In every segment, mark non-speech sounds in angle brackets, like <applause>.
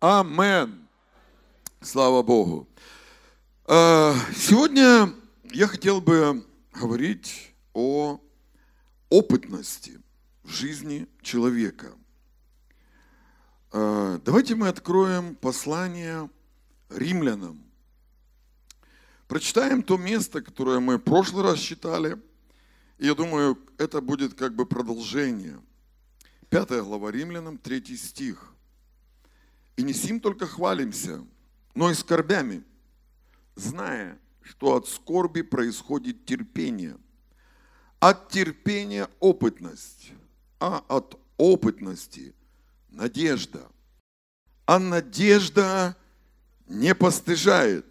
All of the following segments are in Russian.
Амен. Слава Богу. А, сегодня я хотел бы говорить о опытности в жизни человека. А, давайте мы откроем послание римлянам. Прочитаем то место, которое мы в прошлый раз читали. И я думаю, это будет как бы продолжение. Пятая глава римлянам, третий стих. И не сим только хвалимся, но и скорбями, зная, что от скорби происходит терпение, от терпения опытность, а от опытности надежда. А надежда не постыжает,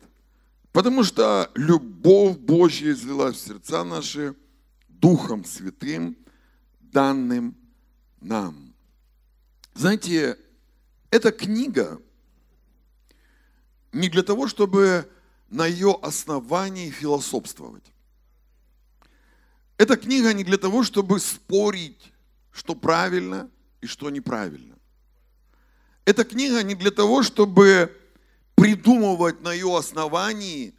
потому что любовь Божья излилась в сердца наши Духом Святым, данным нам. Знаете, эта книга не для того, чтобы на ее основании философствовать. Эта книга не для того, чтобы спорить, что правильно и что неправильно. Эта книга не для того, чтобы придумывать на ее основании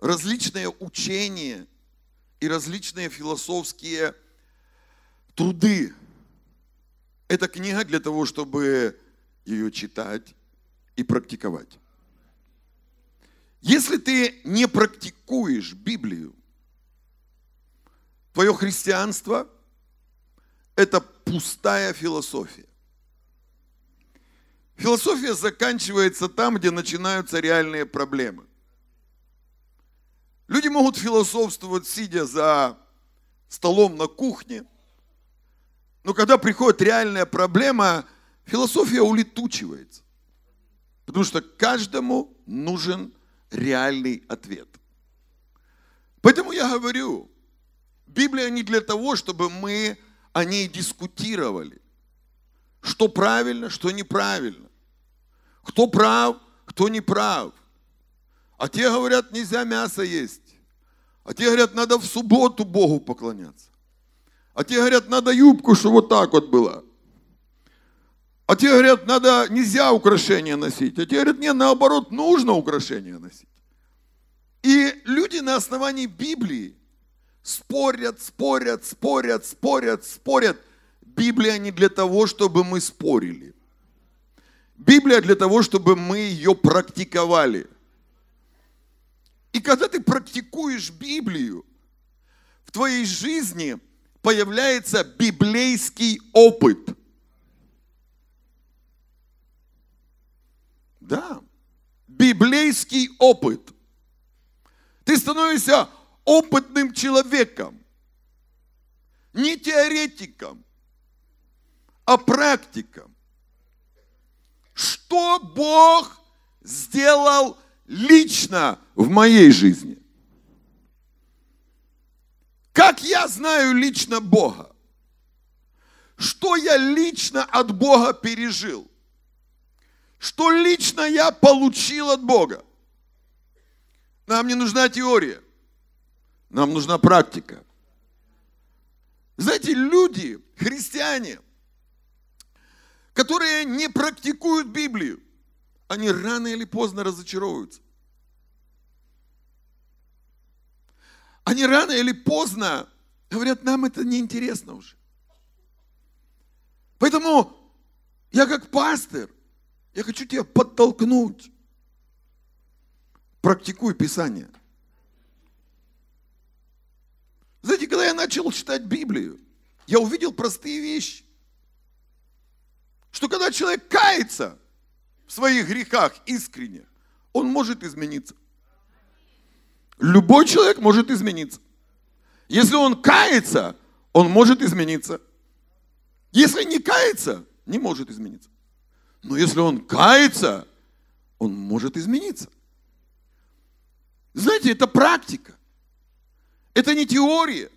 различные учения и различные философские труды. Эта книга для того, чтобы ее читать и практиковать. Если ты не практикуешь Библию, твое христианство – это пустая философия. Философия заканчивается там, где начинаются реальные проблемы. Люди могут философствовать, сидя за столом на кухне, но когда приходит реальная проблема, Философия улетучивается, потому что каждому нужен реальный ответ. Поэтому я говорю, Библия не для того, чтобы мы о ней дискутировали, что правильно, что неправильно, кто прав, кто не прав. А те говорят, нельзя мясо есть. А те говорят, надо в субботу Богу поклоняться. А те говорят, надо юбку, чтобы вот так вот была. А те говорят, надо, нельзя украшения носить. А те говорят, нет, наоборот, нужно украшения носить. И люди на основании Библии спорят, спорят, спорят, спорят, спорят. Библия не для того, чтобы мы спорили. Библия для того, чтобы мы ее практиковали. И когда ты практикуешь Библию, в твоей жизни появляется библейский опыт – Да. Библейский опыт. Ты становишься опытным человеком. Не теоретиком, а практиком. Что Бог сделал лично в моей жизни? Как я знаю лично Бога? Что я лично от Бога пережил? что лично я получил от Бога. Нам не нужна теория, нам нужна практика. Знаете, люди, христиане, которые не практикуют Библию, они рано или поздно разочаровываются. Они рано или поздно говорят, нам это неинтересно уже. Поэтому я как пастор – я хочу тебя подтолкнуть. Практикуй Писание. Знаете, когда я начал читать Библию, я увидел простые вещи. Что когда человек кается в своих грехах искренне, он может измениться. Любой человек может измениться. Если он кается, он может измениться. Если не кается, не может измениться. Но если он кается, он может измениться. Знаете, это практика. Это не теория.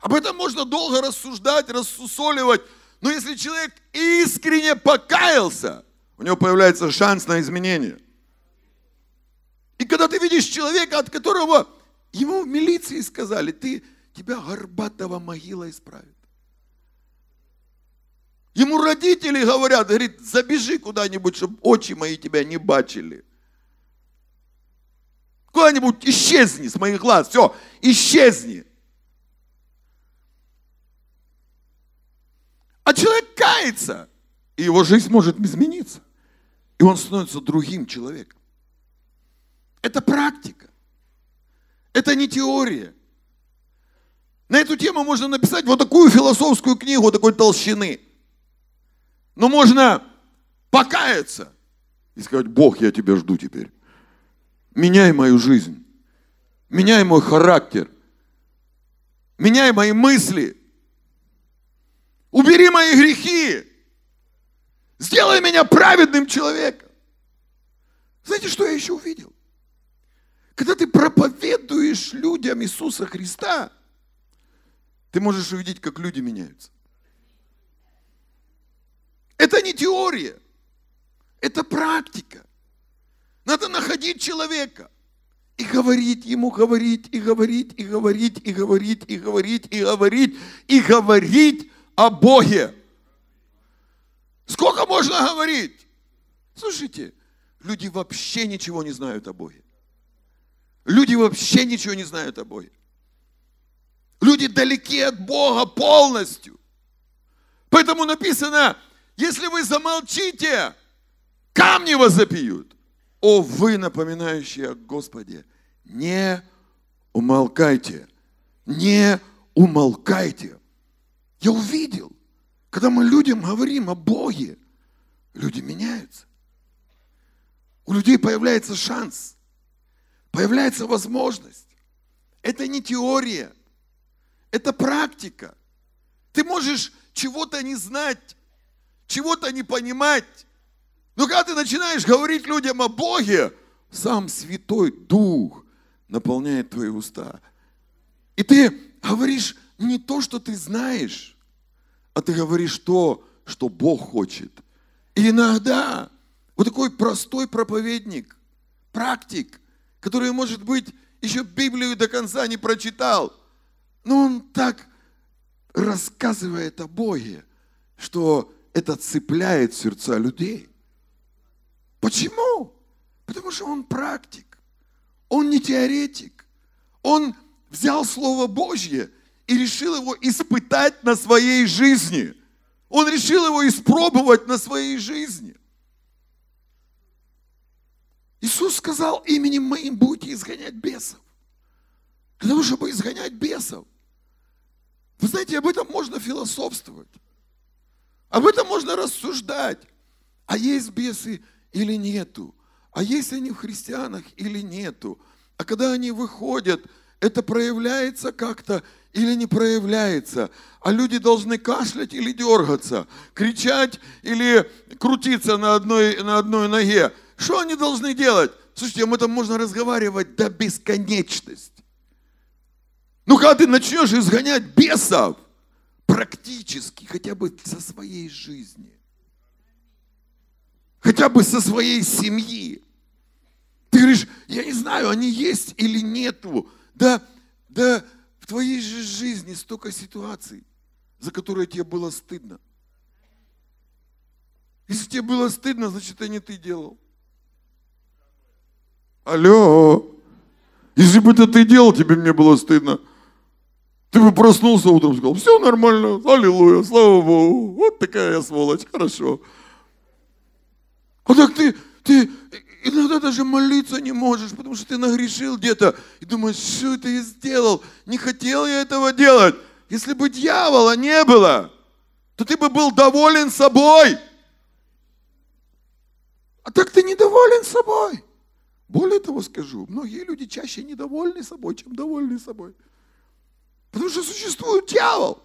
Об этом можно долго рассуждать, рассусоливать. Но если человек искренне покаялся, у него появляется шанс на изменение. И когда ты видишь человека, от которого ему в милиции сказали, ты тебя горбатого могила исправит. Ему родители говорят, говорит, забежи куда-нибудь, чтобы очи мои тебя не бачили. Куда-нибудь исчезни с моих глаз, все, исчезни. А человек кается, и его жизнь может измениться. И он становится другим человеком. Это практика. Это не теория. На эту тему можно написать вот такую философскую книгу такой толщины – но можно покаяться и сказать, Бог, я тебя жду теперь. Меняй мою жизнь. Меняй мой характер. Меняй мои мысли. Убери мои грехи. Сделай меня праведным человеком. Знаете, что я еще увидел? Когда ты проповедуешь людям Иисуса Христа, ты можешь увидеть, как люди меняются. Это не теория, это практика. Надо находить человека и говорить ему, говорить, и говорить, и говорить, и говорить, и говорить, и говорить, и говорить о Боге. Сколько можно говорить? Слушайте, люди вообще ничего не знают о Боге. Люди вообще ничего не знают о Боге. Люди далеки от Бога полностью. Поэтому написано, если вы замолчите, камни вас запьют. О, вы, напоминающие о Господе, не умолкайте. Не умолкайте. Я увидел, когда мы людям говорим о Боге, люди меняются. У людей появляется шанс, появляется возможность. Это не теория, это практика. Ты можешь чего-то не знать, чего-то не понимать. Но когда ты начинаешь говорить людям о Боге, сам Святой Дух наполняет твои уста. И ты говоришь не то, что ты знаешь, а ты говоришь то, что Бог хочет. И иногда вот такой простой проповедник, практик, который, может быть, еще Библию до конца не прочитал, но он так рассказывает о Боге, что это цепляет сердца людей. Почему? Потому что он практик, он не теоретик, он взял Слово Божье и решил его испытать на своей жизни. Он решил его испробовать на своей жизни. Иисус сказал, именем моим будете изгонять бесов. Для того, чтобы изгонять бесов. Вы знаете, об этом можно философствовать. Об этом можно рассуждать. А есть бесы или нету? А есть они в христианах или нету? А когда они выходят, это проявляется как-то или не проявляется? А люди должны кашлять или дергаться, кричать или крутиться на одной, на одной ноге. Что они должны делать? Слушайте, об этом можно разговаривать до бесконечности. Ну, когда ты начнешь изгонять бесов, практически, хотя бы со своей жизни, хотя бы со своей семьи. Ты говоришь, я не знаю, они есть или нету. Да, да, в твоей же жизни столько ситуаций, за которые тебе было стыдно. Если тебе было стыдно, значит, это не ты делал. Алло. Если бы это ты делал, тебе мне было стыдно. Ты бы проснулся утром, сказал, все нормально, аллилуйя, слава Богу, вот такая я сволочь, хорошо. А так ты, ты иногда даже молиться не можешь, потому что ты нагрешил где-то и думаешь, что это я сделал, не хотел я этого делать. Если бы дьявола не было, то ты бы был доволен собой. А так ты недоволен собой. Более того скажу, многие люди чаще недовольны собой, чем довольны собой. Потому что существует дьявол.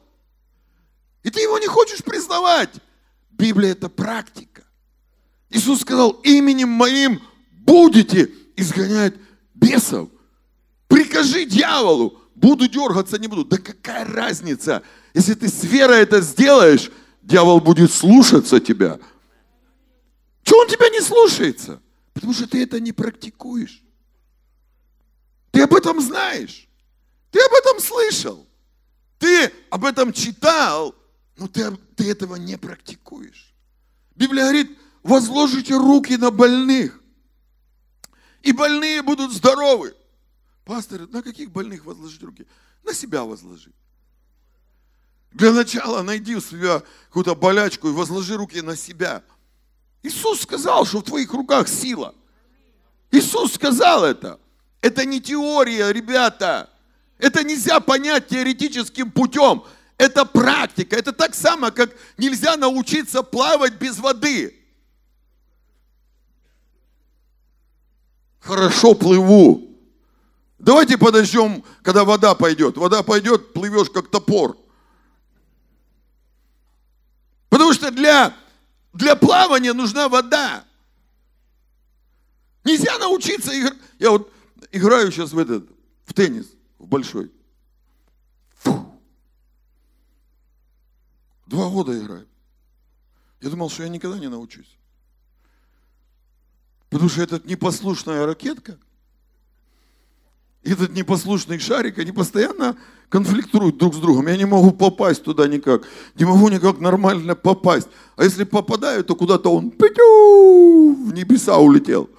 И ты его не хочешь признавать. Библия – это практика. Иисус сказал, именем моим будете изгонять бесов. Прикажи дьяволу, буду дергаться, не буду. Да какая разница, если ты с верой это сделаешь, дьявол будет слушаться тебя. Чего он тебя не слушается? Потому что ты это не практикуешь. Ты об этом знаешь. Ты об этом слышал, ты об этом читал, но ну, ты, ты этого не практикуешь. Библия говорит, возложите руки на больных, и больные будут здоровы. Пастор, на каких больных возложить руки? На себя возложи. Для начала найди у себя какую-то болячку и возложи руки на себя. Иисус сказал, что в твоих руках сила. Иисус сказал это. Это не теория, ребята. Это нельзя понять теоретическим путем. Это практика. Это так само, как нельзя научиться плавать без воды. Хорошо плыву. Давайте подождем, когда вода пойдет. Вода пойдет, плывешь как топор. Потому что для, для плавания нужна вода. Нельзя научиться играть. Я вот играю сейчас в этот, в теннис в большой. Фу. Два года играю. Я думал, что я никогда не научусь. Потому что этот непослушная ракетка, этот непослушный шарик, они постоянно конфликтуют друг с другом. Я не могу попасть туда никак. Не могу никак нормально попасть. А если попадаю, то куда-то он в небеса улетел.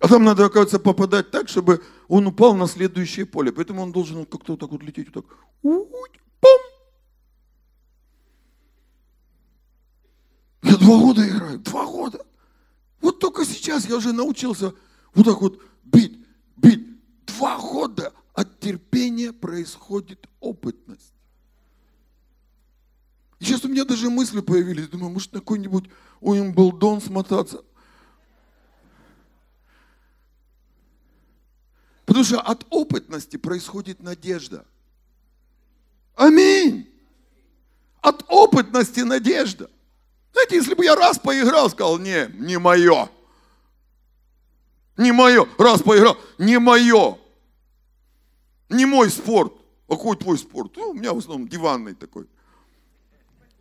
А там надо, оказывается, попадать так, чтобы он упал на следующее поле. Поэтому он должен как-то вот так вот лететь, вот так. Уть, Я два года играю, два года. Вот только сейчас я уже научился вот так вот бить, бить. Два года от терпения происходит опытность. сейчас у меня даже мысли появились. Думаю, может, на какой-нибудь Уимблдон смотаться. Потому что от опытности происходит надежда. Аминь. От опытности надежда. Знаете, если бы я раз поиграл, сказал, не, не мое. Не мое. Раз поиграл, не мое. Не мой спорт. А какой твой спорт? Ну, у меня в основном диванный такой.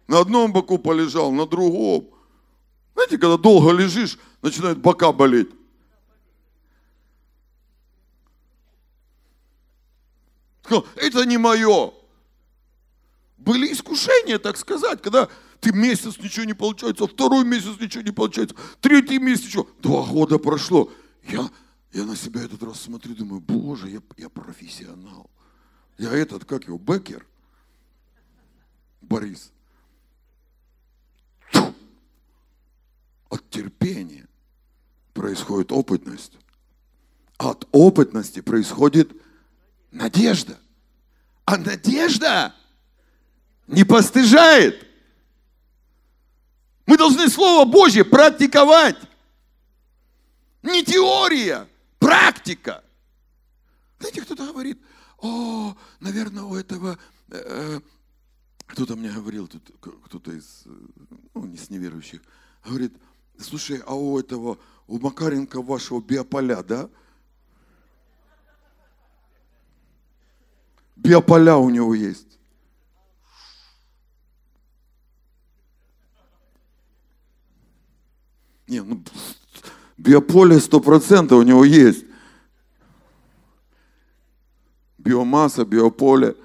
На одном боку полежал, на другом. Знаете, когда долго лежишь, начинают бока болеть. Сказал, это не мое. Были искушения, так сказать, когда ты месяц ничего не получается, второй месяц ничего не получается, третий месяц ничего. Два года прошло. Я, я на себя этот раз смотрю, думаю, боже, я, я профессионал. Я этот, как его, Бекер? Борис. Тьфу! От терпения происходит опытность. От опытности происходит Надежда. А надежда не постыжает. Мы должны Слово Божье практиковать. Не теория, практика. Знаете, кто-то говорит, о, наверное, у этого... Э, э кто-то мне говорил, тут кто-то из, ну, не с неверующих, говорит, слушай, а у этого, у Макаренко вашего биополя, да? биополя у него есть. Не, ну, биополе процентов у него есть. Биомасса, биополе.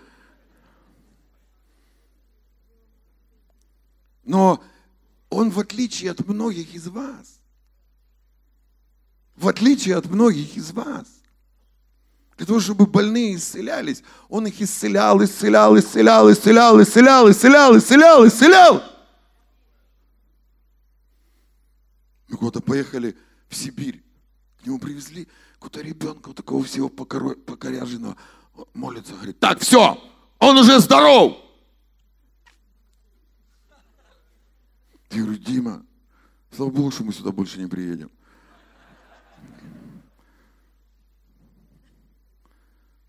Но он в отличие от многих из вас, в отличие от многих из вас, для того, чтобы больные исцелялись. Он их исцелял, исцелял, исцелял, исцелял, исцелял, исцелял, исцелял, исцелял. Мы ну куда-то поехали в Сибирь. К нему привезли куда то ребенка, вот такого всего покоряженного. Молится, говорит, так, все, он уже здоров. Я говорю, Дима, слава Богу, что мы сюда больше не приедем.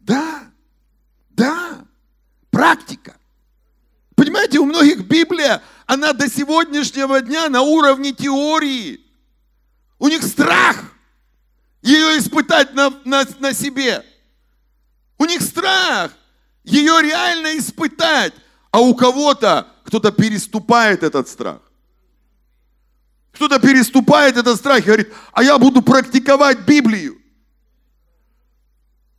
Да, да, практика. Понимаете, у многих Библия, она до сегодняшнего дня на уровне теории. У них страх ее испытать на, на, на себе. У них страх ее реально испытать. А у кого-то кто-то переступает этот страх. Кто-то переступает этот страх и говорит, а я буду практиковать Библию.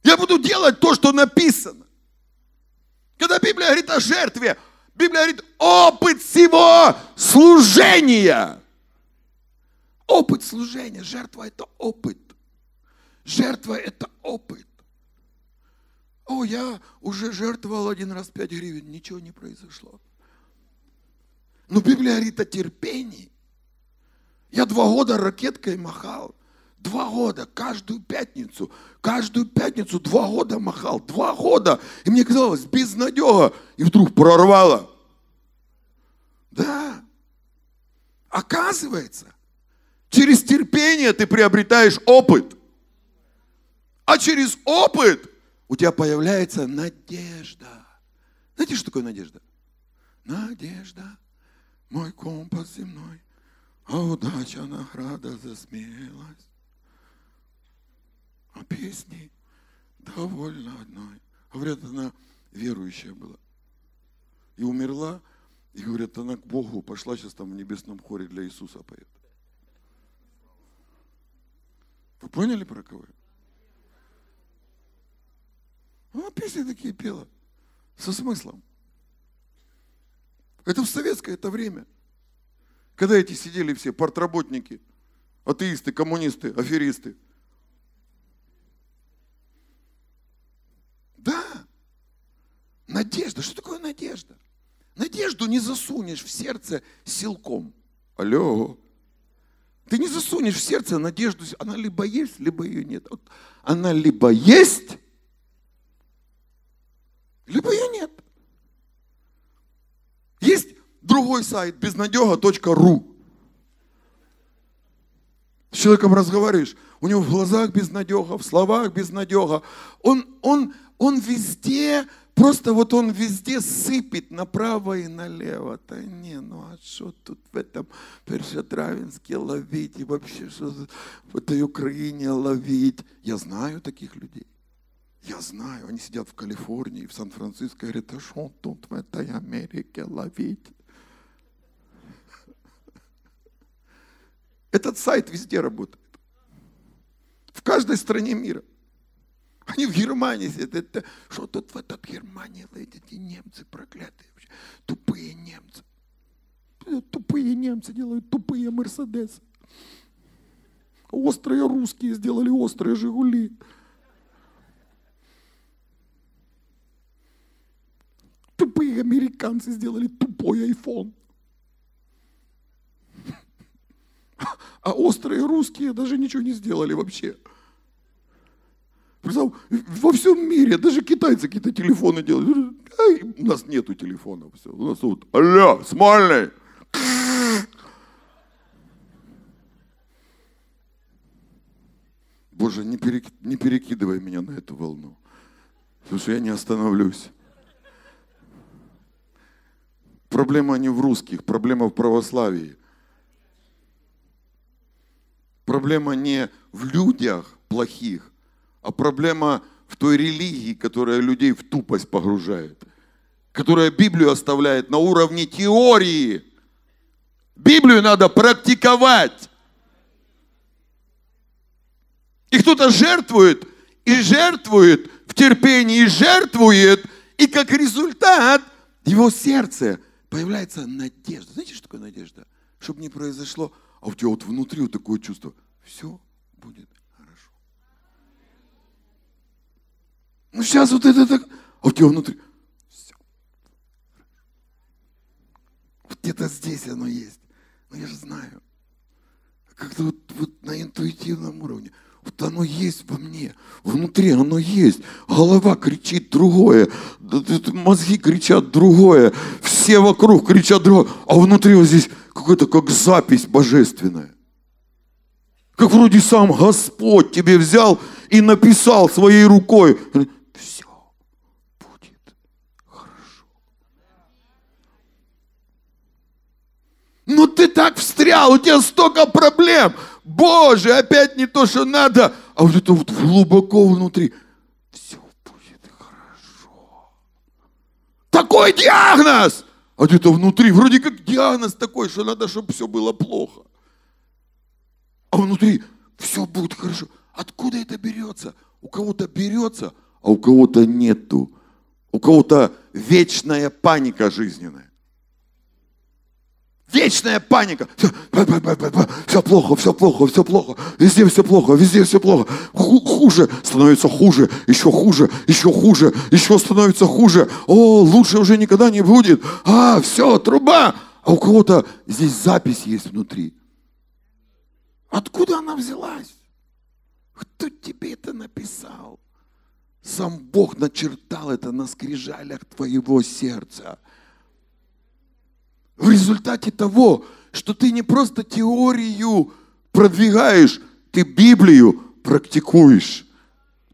Я буду делать то, что написано. Когда Библия говорит о жертве, Библия говорит опыт всего служения. Опыт служения. Жертва – это опыт. Жертва – это опыт. О, я уже жертвовал один раз пять гривен, ничего не произошло. Но Библия говорит о терпении. Я два года ракеткой махал. Два года, каждую пятницу, каждую пятницу два года махал, два года. И мне казалось, безнадега. И вдруг прорвало. Да. Оказывается, через терпение ты приобретаешь опыт. А через опыт у тебя появляется надежда. Знаете, что такое надежда? Надежда, мой компас земной, а удача награда за смелость. А песни довольно одной. Говорят, она верующая была. И умерла, и говорят, она к Богу пошла, сейчас там в небесном хоре для Иисуса поет. Вы поняли, про кого Она песни такие пела, со смыслом. Это в советское это время. Когда эти сидели все, портработники, атеисты, коммунисты, аферисты – надежда. Что такое надежда? Надежду не засунешь в сердце силком. Алло. Ты не засунешь в сердце надежду. Она либо есть, либо ее нет. Вот она либо есть, либо ее нет. Есть другой сайт безнадега.ру. С человеком разговариваешь, у него в глазах безнадега, в словах безнадега. Он, он, он везде Просто вот он везде сыпет направо и налево. Да не, ну а что тут в этом Першотравинске ловить и вообще что в этой Украине ловить? Я знаю таких людей. Я знаю, они сидят в Калифорнии, в Сан-Франциско, и говорят, а что тут в этой Америке ловить? Этот сайт везде работает. В каждой стране мира – они в Германии сидят. что тут в этот Германии эти немцы проклятые вообще. Тупые немцы. Ну, тупые немцы делают тупые Мерседесы. Острые русские сделали острые Жигули. Тупые американцы сделали тупой iPhone. <laughs> А острые русские даже ничего не сделали вообще во всем мире, даже китайцы какие-то телефоны делают. Ай, у нас нету телефона, Все. У нас вот, алло, Смольный! Боже, не, перек, не перекидывай меня на эту волну, потому что я не остановлюсь. Проблема не в русских, проблема в православии. Проблема не в людях плохих, а проблема в той религии, которая людей в тупость погружает, которая Библию оставляет на уровне теории. Библию надо практиковать. И кто-то жертвует, и жертвует в терпении, и жертвует, и как результат его сердце появляется надежда. Знаете, что такое надежда? Чтобы не произошло, а у тебя вот внутри вот такое чувство, все будет Ну сейчас вот это так, а у тебя внутри. Все. Вот где-то здесь оно есть. Но ну, я же знаю. Как-то вот, вот на интуитивном уровне. Вот оно есть во мне, внутри оно есть. Голова кричит другое, мозги кричат другое, все вокруг кричат другое, а внутри вот здесь какая-то как запись божественная. Как вроде сам Господь тебе взял и написал своей рукой все будет хорошо. Ну ты так встрял, у тебя столько проблем. Боже, опять не то, что надо. А вот это вот глубоко внутри. Все будет хорошо. Такой диагноз! А где-то внутри, вроде как диагноз такой, что надо, чтобы все было плохо. А внутри все будет хорошо. Откуда это берется? У кого-то берется – а у кого-то нету. У кого-то вечная паника жизненная. Вечная паника. Все, все плохо, все плохо, все плохо. Везде все плохо, везде все плохо. Хуже становится хуже, еще хуже, еще хуже, еще становится хуже. О, лучше уже никогда не будет. А, все, труба. А у кого-то здесь запись есть внутри. Откуда она взялась? Кто тебе это написал? Сам Бог начертал это на скрижалях твоего сердца. В результате того, что ты не просто теорию продвигаешь, ты Библию практикуешь.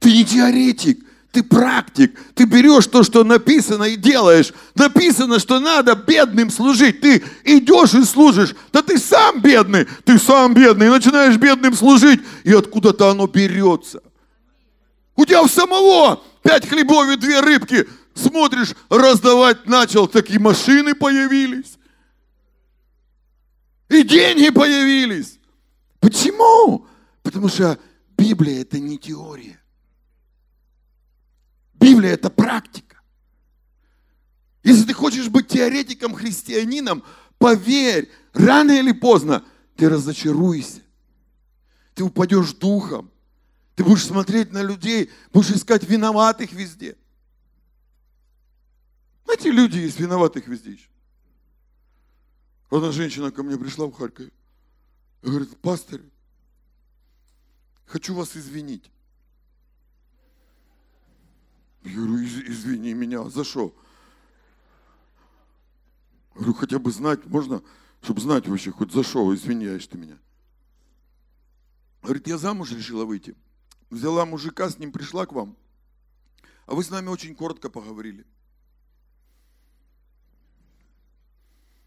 Ты не теоретик, ты практик. Ты берешь то, что написано, и делаешь. Написано, что надо бедным служить. Ты идешь и служишь. Да ты сам бедный, ты сам бедный. И начинаешь бедным служить. И откуда-то оно берется. У тебя у самого пять хлебов и две рыбки. Смотришь, раздавать начал, такие машины появились. И деньги появились. Почему? Потому что Библия это не теория. Библия это практика. Если ты хочешь быть теоретиком, христианином, поверь, рано или поздно ты разочаруешься. Ты упадешь духом. Ты будешь смотреть на людей, будешь искать виноватых везде. Знаете, люди есть виноватых везде еще. Одна женщина ко мне пришла в Харькове. Говорит, пастор, хочу вас извинить. Я говорю, извини меня, а за что? Говорю, хотя бы знать, можно, чтобы знать вообще, хоть за что извиняешь ты меня? Говорит, я замуж решила выйти взяла мужика, с ним пришла к вам, а вы с нами очень коротко поговорили.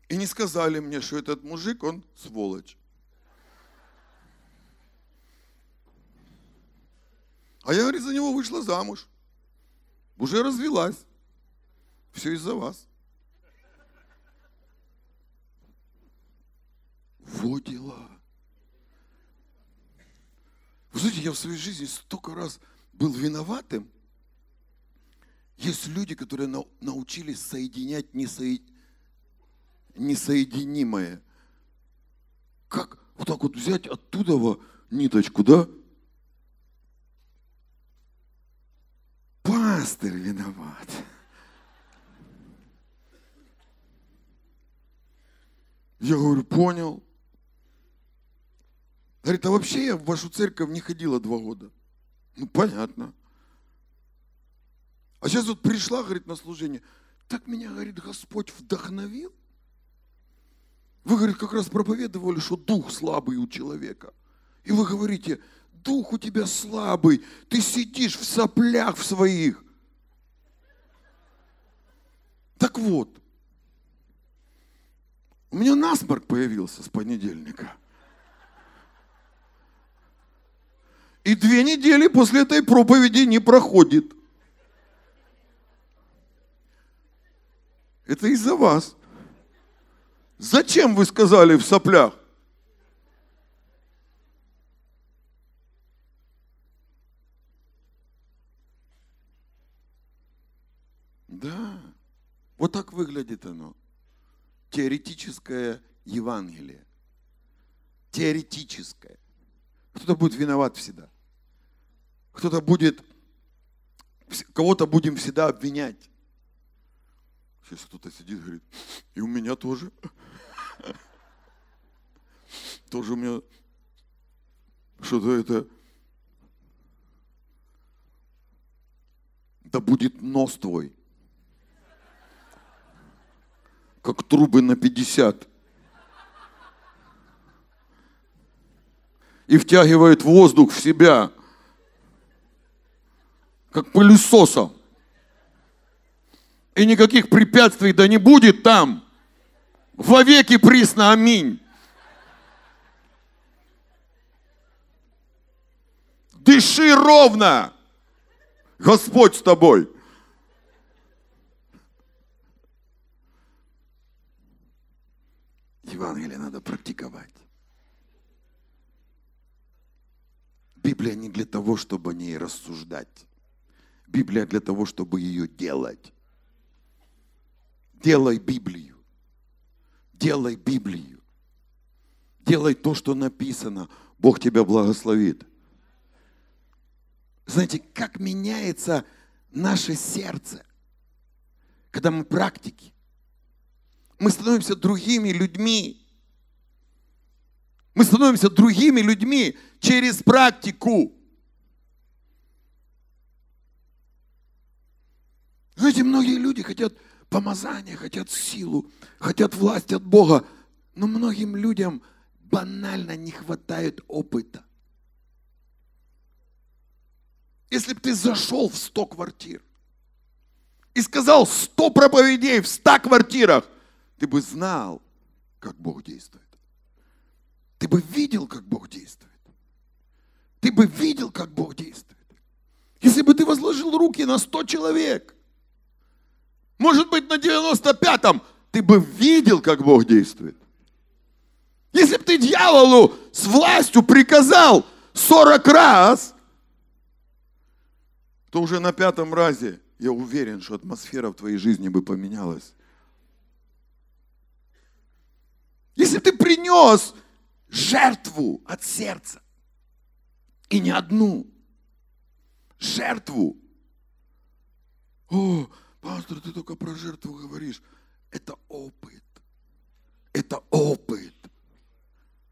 И не сказали мне, что этот мужик, он сволочь. А я, говорит, за него вышла замуж. Уже развелась. Все из-за вас. Вот дела. Вы знаете, я в своей жизни столько раз был виноватым. Есть люди, которые научились соединять несоед... несоединимое. Как вот так вот взять оттуда ниточку, да? Пастор виноват. Я говорю, понял. Говорит, а вообще я в вашу церковь не ходила два года. Ну, понятно. А сейчас вот пришла, говорит, на служение. Так меня, говорит, Господь вдохновил. Вы, говорит, как раз проповедовали, что дух слабый у человека. И вы говорите, дух у тебя слабый, ты сидишь в соплях в своих. Так вот, у меня насморк появился с понедельника – И две недели после этой проповеди не проходит. Это из-за вас. Зачем вы сказали в соплях? Да, вот так выглядит оно. Теоретическое Евангелие. Теоретическое. Кто-то будет виноват всегда. Кто-то будет, кого-то будем всегда обвинять. Сейчас кто-то сидит и говорит, и у меня тоже. <laughs> Тоже у меня что-то это... Да будет нос твой, как трубы на 50. и втягивает воздух в себя, как пылесосом. И никаких препятствий да не будет там. Вовеки присно, аминь. Дыши ровно. Господь с тобой. Евангелие надо практиковать. Библия не для того, чтобы о ней рассуждать. Библия для того, чтобы ее делать. Делай Библию. Делай Библию. Делай то, что написано. Бог тебя благословит. Знаете, как меняется наше сердце, когда мы практики. Мы становимся другими людьми. Мы становимся другими людьми через практику. Знаете, многие люди хотят помазания, хотят силу, хотят власть от Бога, но многим людям банально не хватает опыта. Если бы ты зашел в 100 квартир и сказал 100 проповедей в 100 квартирах, ты бы знал, как Бог действует. Ты бы видел, как Бог действует. Ты бы видел, как Бог действует. Если бы ты возложил руки на 100 человек, может быть, на 95-м, ты бы видел, как Бог действует. Если бы ты дьяволу с властью приказал 40 раз, то уже на пятом разе я уверен, что атмосфера в твоей жизни бы поменялась. Если бы ты принес жертву от сердца. И не одну. Жертву. О, пастор, ты только про жертву говоришь. Это опыт. Это опыт.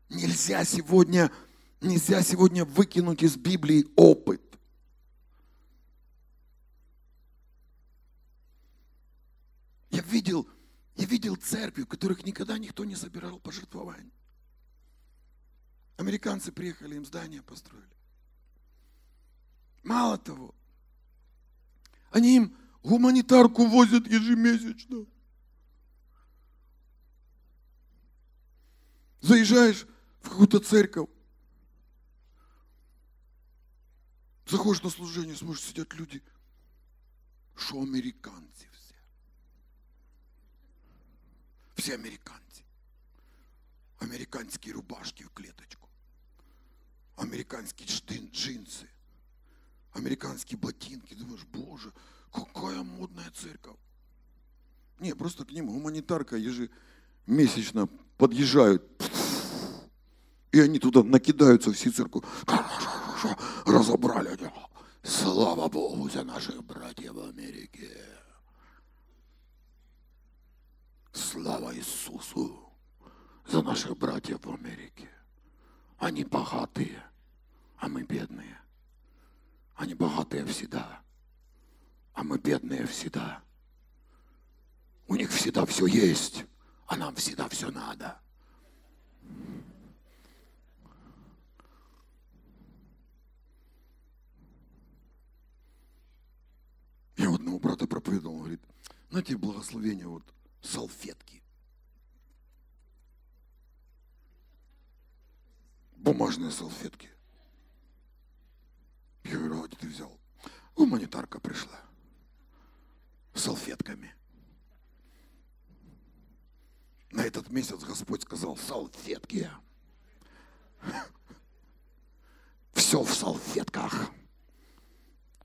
Нельзя сегодня, нельзя сегодня выкинуть из Библии опыт. Я видел, я видел церкви, в которых никогда никто не собирал пожертвования. Американцы приехали, им здание построили. Мало того, они им гуманитарку возят ежемесячно. Заезжаешь в какую-то церковь, заходишь на служение, смотришь, сидят люди, что американцы все. Все американцы. Американские рубашки в клеточку американские джин, джинсы, американские ботинки. Думаешь, боже, какая модная церковь. Не, просто к ним гуманитарка ежемесячно подъезжают. И они туда накидаются всю церковь. Разобрали они. Слава Богу за наших братьев в Америке. Слава Иисусу за наших братьев в Америке. Они богатые, а мы бедные. Они богатые всегда, а мы бедные всегда. У них всегда все есть, а нам всегда все надо. Я у одного брата проповедовал, он говорит, знаете, благословение вот салфетки. бумажные салфетки. Я говорю, а где ты взял? Гуманитарка пришла. С салфетками. На этот месяц Господь сказал, салфетки. Все в салфетках.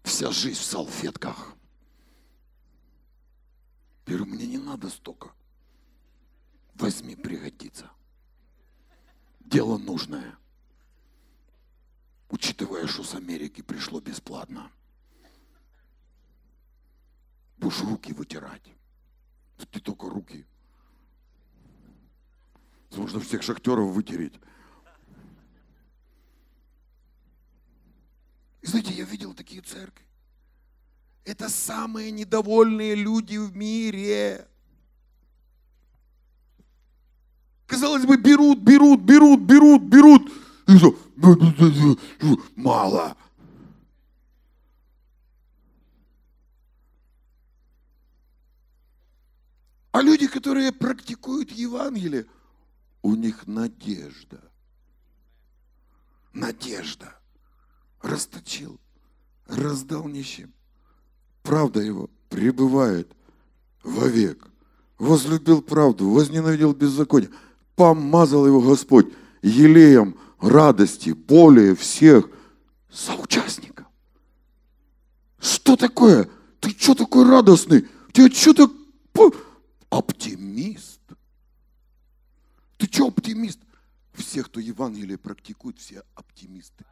Вся жизнь в салфетках. Я говорю, мне не надо столько. Возьми, пригодится. Дело нужное – учитывая, что с Америки пришло бесплатно. Будешь руки вытирать. Ты только руки. Можно всех шахтеров вытереть. И знаете, я видел такие церкви. Это самые недовольные люди в мире. Казалось бы, берут, берут, берут, берут, берут. Ну, ну, ну, мало. А люди, которые практикуют Евангелие, у них надежда. Надежда. Расточил, раздал нищим. Правда его пребывает вовек. Возлюбил правду, возненавидел беззаконие. Помазал его Господь елеем – радости, более всех соучастников. Что такое? Ты что такой радостный? Ты что так оптимист? Ты что оптимист? Все, кто Евангелие практикует, все оптимисты.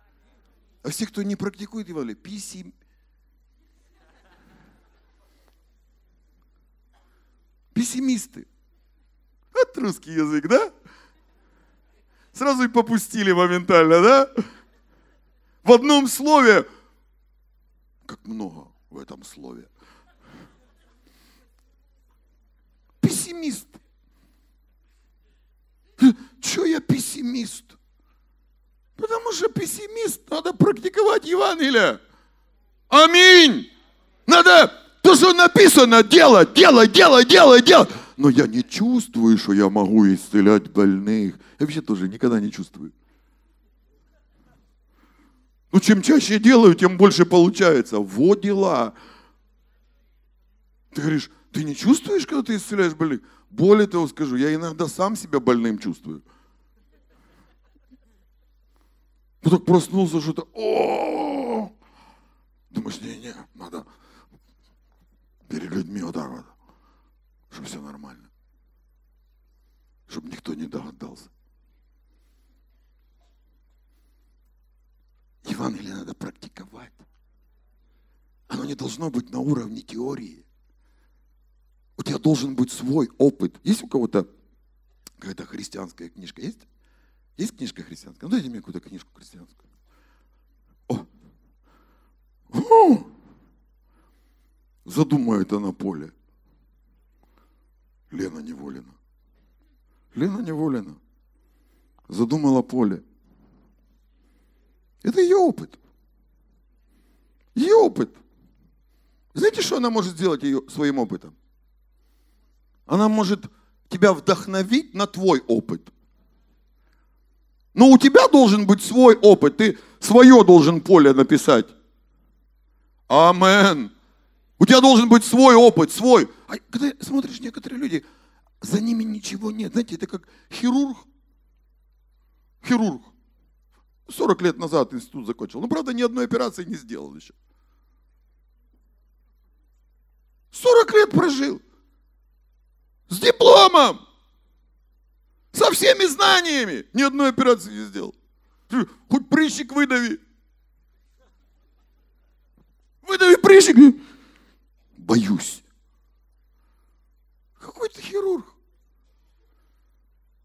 А все, кто не практикует Евангелие, писем... пессимисты. Вот русский язык, да? Сразу и попустили моментально, да? В одном слове, как много в этом слове. Пессимист. Че я пессимист? Потому что пессимист, надо практиковать Евангелие. Аминь. Надо то, что написано, делать, делать, делать, делать, делать. Но я не чувствую, что я могу исцелять больных вообще тоже никогда не чувствую. Ну, чем чаще делаю, тем больше получается. Вот дела. Ты говоришь, ты не чувствуешь, когда ты исцеляешь больных? Более того скажу, я иногда сам себя больным чувствую. Ну так проснулся что-то, о Думаешь, не-не, надо перед людьми вот так вот, чтобы все нормально. Чтобы никто не догадался. Евангелие надо практиковать. Оно не должно быть на уровне теории. У тебя должен быть свой опыт. Есть у кого-то какая-то христианская книжка? Есть? Есть книжка христианская? Ну, дайте мне какую-то книжку христианскую. О! О! Задумает она поле. Лена Неволина. Лена Неволина задумала поле. Это ее опыт. Ее опыт. Знаете, что она может сделать ее, своим опытом? Она может тебя вдохновить на твой опыт. Но у тебя должен быть свой опыт. Ты свое должен поле написать. Амен. У тебя должен быть свой опыт, свой. А когда смотришь некоторые люди, за ними ничего нет. Знаете, это как хирург. Хирург. 40 лет назад институт закончил. Но, ну, правда, ни одной операции не сделал еще. 40 лет прожил. С дипломом. Со всеми знаниями. Ни одной операции не сделал. Хоть прыщик выдави. Выдави прыщик. Боюсь. Какой ты хирург?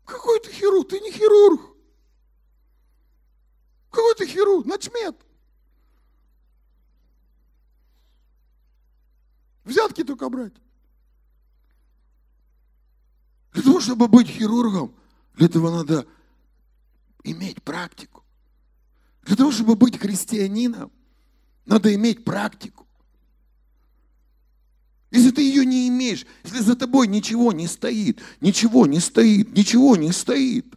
Какой ты хирург? Ты не хирург ты херу, начмет. Взятки только брать. Для того, чтобы быть хирургом, для этого надо иметь практику. Для того, чтобы быть христианином, надо иметь практику. Если ты ее не имеешь, если за тобой ничего не стоит, ничего не стоит, ничего не стоит,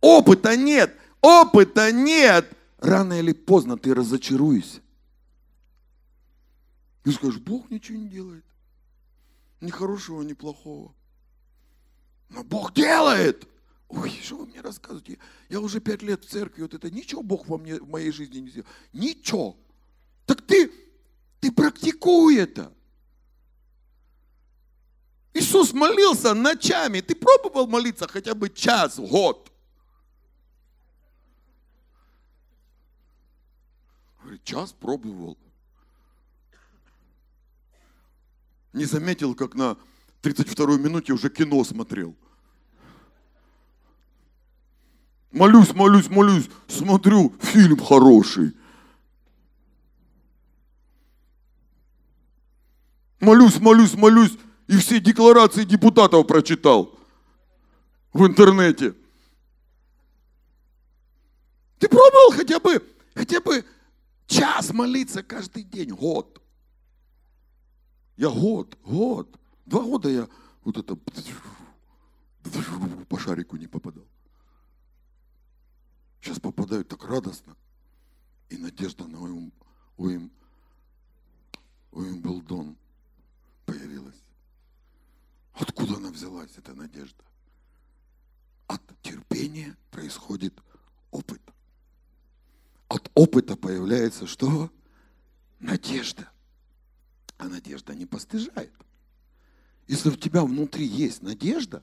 опыта нет – опыта нет, рано или поздно ты разочаруешься. И скажешь, Бог ничего не делает. Ни хорошего, ни плохого. Но Бог делает. Ой, что вы мне рассказываете? Я уже пять лет в церкви, вот это ничего Бог во мне, в моей жизни не сделал. Ничего. Так ты, ты практикуй это. Иисус молился ночами. Ты пробовал молиться хотя бы час, год? Говорит, час пробовал. Не заметил, как на 32-й минуте уже кино смотрел. Молюсь, молюсь, молюсь, смотрю, фильм хороший. Молюсь, молюсь, молюсь, и все декларации депутатов прочитал в интернете. Ты пробовал хотя бы, хотя бы час молиться каждый день, год. Я год, год, два года я вот это по шарику не попадал. Сейчас попадаю так радостно. И надежда на Уим, Уим, уим Уимблдон появилась. Откуда она взялась, эта надежда? От терпения происходит опыт опыта появляется что? Надежда. А надежда не постыжает. Если у тебя внутри есть надежда,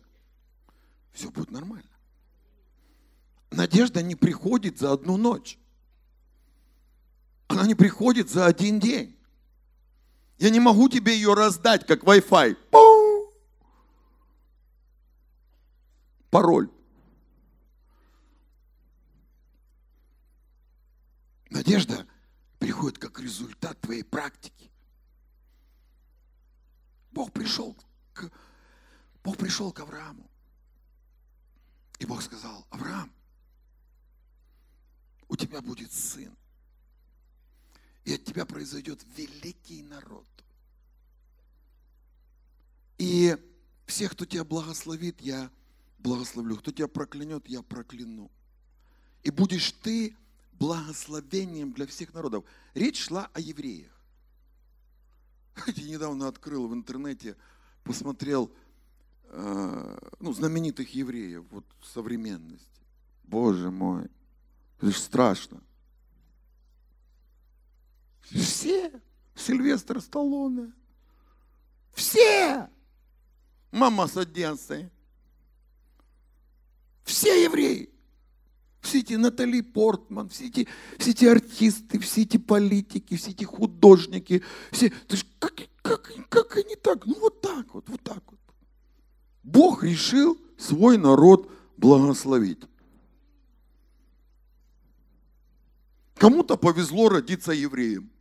все будет нормально. Надежда не приходит за одну ночь. Она не приходит за один день. Я не могу тебе ее раздать, как Wi-Fi. Пу! Пароль. Надежда приходит как результат твоей практики. Бог пришел к, Бог пришел к Аврааму. И Бог сказал, Авраам, у тебя будет сын. И от тебя произойдет великий народ. И всех, кто тебя благословит, я благословлю. Кто тебя проклянет, я прокляну. И будешь ты благословением для всех народов. Речь шла о евреях. <laughs> Я недавно открыл в интернете, посмотрел э, ну, знаменитых евреев вот, современности. Боже мой, это же страшно. Все. Сильвестр Сталлоне. Все. Мама с Одессой. Все евреи все эти Натали Портман, все эти, все эти артисты, все эти политики, все эти художники, все, ты ж, как, как, как они так? Ну вот так вот, вот так вот. Бог решил свой народ благословить. Кому-то повезло родиться евреем.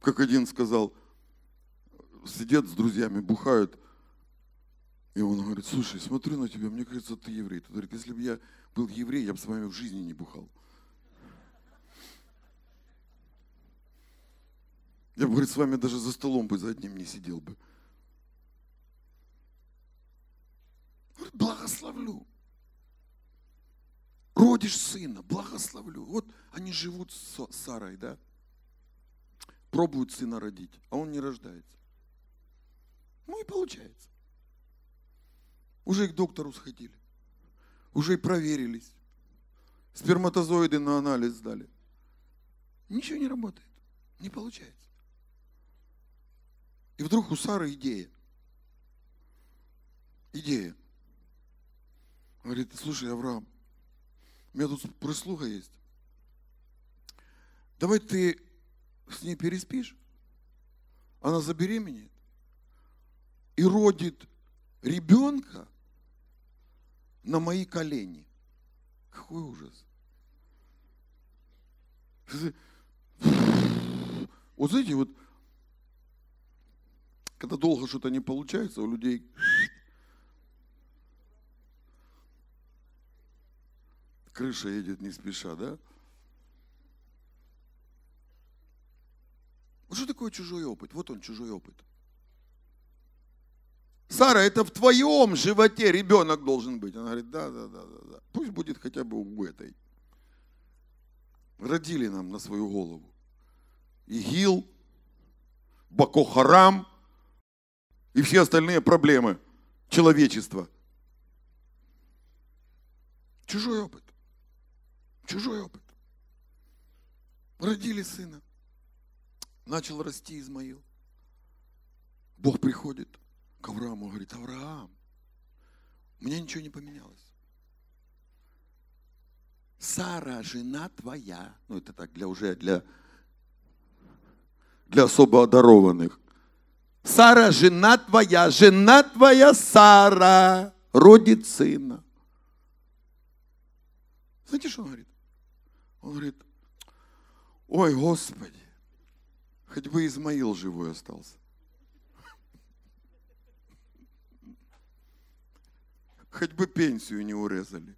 Как один сказал, сидят с друзьями, бухают – и он говорит, слушай, смотрю на тебя, мне кажется, ты еврей. Ты говорит, если бы я был еврей, я бы с вами в жизни не бухал. Я бы, говорит, с вами даже за столом бы за одним не сидел бы. Говорит, благословлю. Родишь сына, благословлю. Вот они живут с Сарой, да? Пробуют сына родить, а он не рождается. Ну и получается. Уже к доктору сходили. Уже и проверились. Сперматозоиды на анализ сдали. Ничего не работает. Не получается. И вдруг у Сары идея. Идея. Говорит, слушай, Авраам, у меня тут прислуга есть. Давай ты с ней переспишь. Она забеременеет и родит ребенка, на мои колени. Какой ужас. Вот знаете, вот когда долго что-то не получается, у людей крыша едет не спеша, да? Вот что такое чужой опыт? Вот он, чужой опыт – Сара, это в твоем животе ребенок должен быть. Она говорит, да, да, да, да, да. Пусть будет хотя бы у этой. Родили нам на свою голову. ИГИЛ, Бакохарам и все остальные проблемы человечества. Чужой опыт. Чужой опыт. Родили сына. Начал расти Измаил. Бог приходит к Аврааму и говорит, Авраам, у меня ничего не поменялось. Сара, жена твоя, ну это так для уже для, для особо одарованных. Сара, жена твоя, жена твоя Сара, родит сына. Знаете, что он говорит? Он говорит, ой, Господи, хоть бы Измаил живой остался. Хоть бы пенсию не урезали.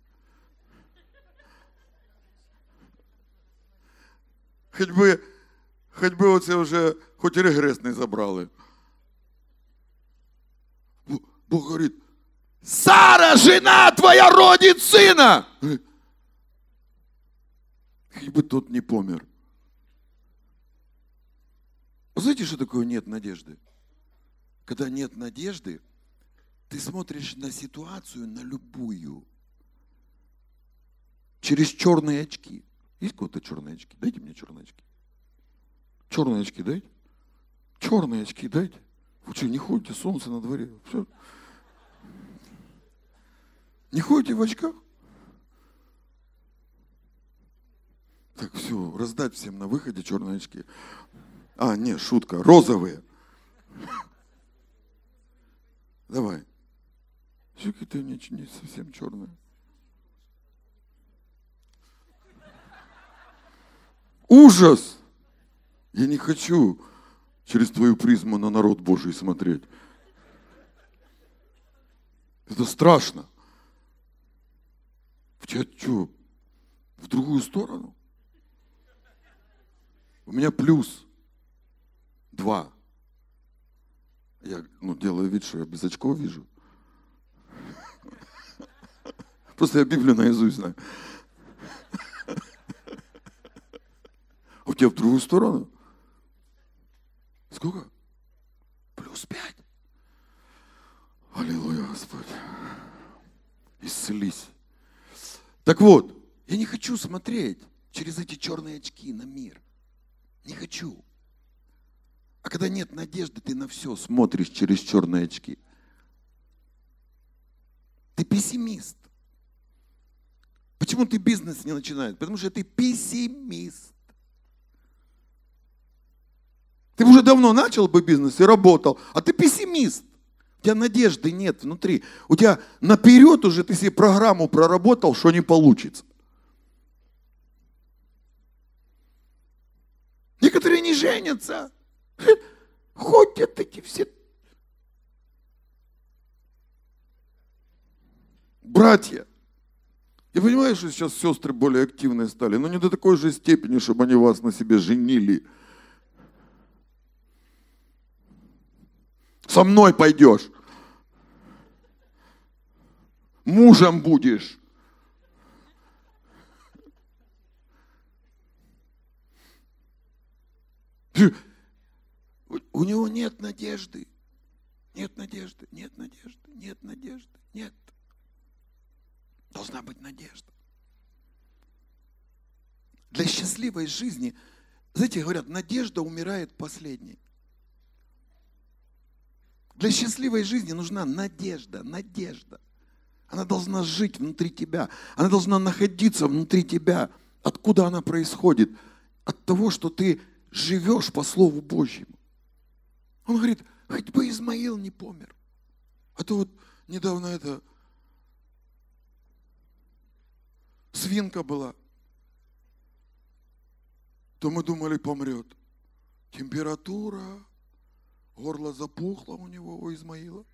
Хоть бы, хоть бы оце вже, хоч регрес не забрали. Бог говорит, Сара, жена твоя родит сына. Хоть бы тот не помер. Знаете, что такое нет надежды? Когда нет надежды, ты смотришь на ситуацию, на любую, через черные очки. Есть кто-то черные очки? Дайте мне черные очки. Черные очки дайте. Черные очки дайте. Вы что, не ходите, солнце на дворе? Все. Не ходите в очках? Так, все, раздать всем на выходе черные очки. А, нет, шутка, розовые. Давай. Щеки ты не, не совсем черные. Ужас! Я не хочу через твою призму на народ Божий смотреть. Это страшно. В тебя что, в другую сторону? У меня плюс два. Я ну, делаю вид, что я без очков вижу. Просто я Библию наизусть знаю. А У тебя в другую сторону. Сколько? Плюс пять. Аллилуйя, Господь. Исцелись. Так вот, я не хочу смотреть через эти черные очки на мир. Не хочу. А когда нет надежды, ты на все смотришь через черные очки. Ты пессимист. Почему ты бизнес не начинаешь? Потому что ты пессимист. Ты уже давно начал бы бизнес и работал, а ты пессимист. У тебя надежды нет внутри. У тебя наперед уже ты себе программу проработал, что не получится. Некоторые не женятся. <laughs> Ходят эти все. Братья, я понимаю, что сейчас сестры более активные стали, но не до такой же степени, чтобы они вас на себе женили. Со мной пойдешь. Мужем будешь. У него нет надежды. Нет надежды, нет надежды, нет надежды, нет. Должна быть надежда. Для счастливой жизни, знаете, говорят, надежда умирает последней. Для счастливой жизни нужна надежда, надежда. Она должна жить внутри тебя. Она должна находиться внутри тебя. Откуда она происходит? От того, что ты живешь по Слову Божьему. Он говорит, хоть бы Измаил не помер. А то вот недавно это свинка была, то мы думали, помрет. Температура, горло запухло у него, у Измаила.